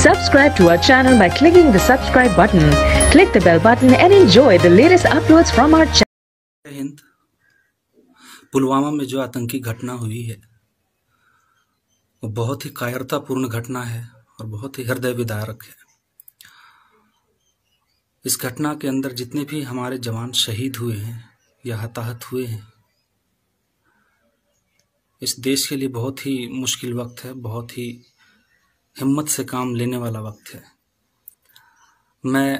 Subscribe to our channel by clicking the subscribe button. Click the bell button and enjoy the latest uploads from our channel. Hind Pulwama में जो आतंकी घटना हुई है वो बहुत ही कायरतापूर्ण घटना है और बहुत ही हृदय विदारक है इस घटना के अंदर जितने भी हमारे जवान शहीद हुए हैं या हताहत हुए हैं इस देश के लिए बहुत ही मुश्किल वक्त है बहुत ही हिम्मत से काम लेने वाला वक्त है मैं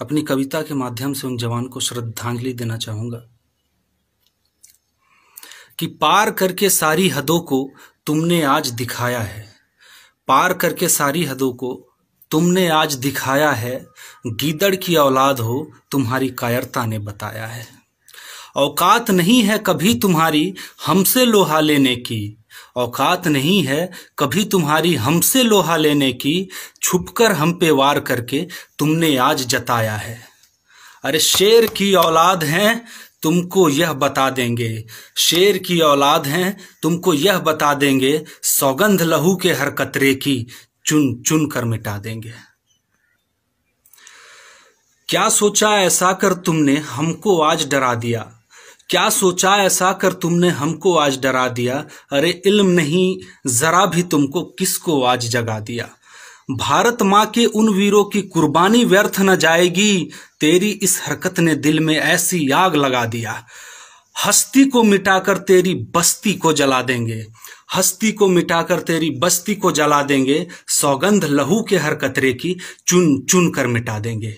अपनी कविता के माध्यम से उन जवान को श्रद्धांजलि देना चाहूंगा कि पार करके सारी हदों को तुमने आज दिखाया है पार करके सारी हदों को तुमने आज दिखाया है गीदड़ की औलाद हो तुम्हारी कायरता ने बताया है औकात नहीं है कभी तुम्हारी हमसे लोहा लेने की औकात नहीं है कभी तुम्हारी हमसे लोहा लेने की छुपकर हम पे वार करके तुमने आज जताया है अरे शेर की औलाद हैं तुमको यह बता देंगे शेर की औलाद हैं तुमको यह बता देंगे सौगंध लहू के हर कतरे की चुन चुन कर मिटा देंगे क्या सोचा ऐसा कर तुमने हमको आज डरा दिया क्या सोचा ऐसा कर तुमने हमको आज डरा दिया अरे इल्म नहीं जरा भी तुमको किसको आज जगा दिया भारत माँ के उन वीरों की कुर्बानी व्यर्थ न जाएगी तेरी इस हरकत ने दिल में ऐसी आग लगा दिया हस्ती को मिटाकर तेरी बस्ती को जला देंगे हस्ती को मिटाकर तेरी बस्ती को जला देंगे सौगंध लहू के हर कतरे की चुन चुन कर मिटा देंगे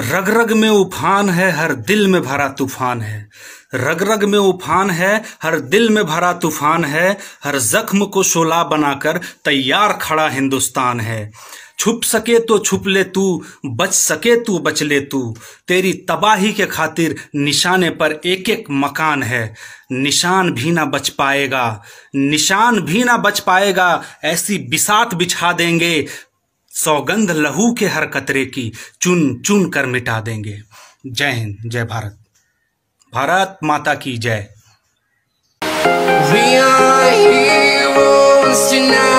रग रग में उफान है हर दिल में भरा तूफान है रग रग में उफान है हर दिल में भरा तूफान है हर जख्म को शोला बनाकर तैयार खड़ा हिंदुस्तान है छुप सके तो छुप ले तू बच सके तू बच ले तू तेरी तबाही के खातिर निशाने पर एक एक मकान है निशान भी ना बच पाएगा निशान भी ना बच पाएगा ऐसी बिसात बिछा देंगे सौगंध लहू के हर कतरे की चुन चुन कर मिटा देंगे जय हिंद जय भारत भारत माता की जय We are heroes tonight.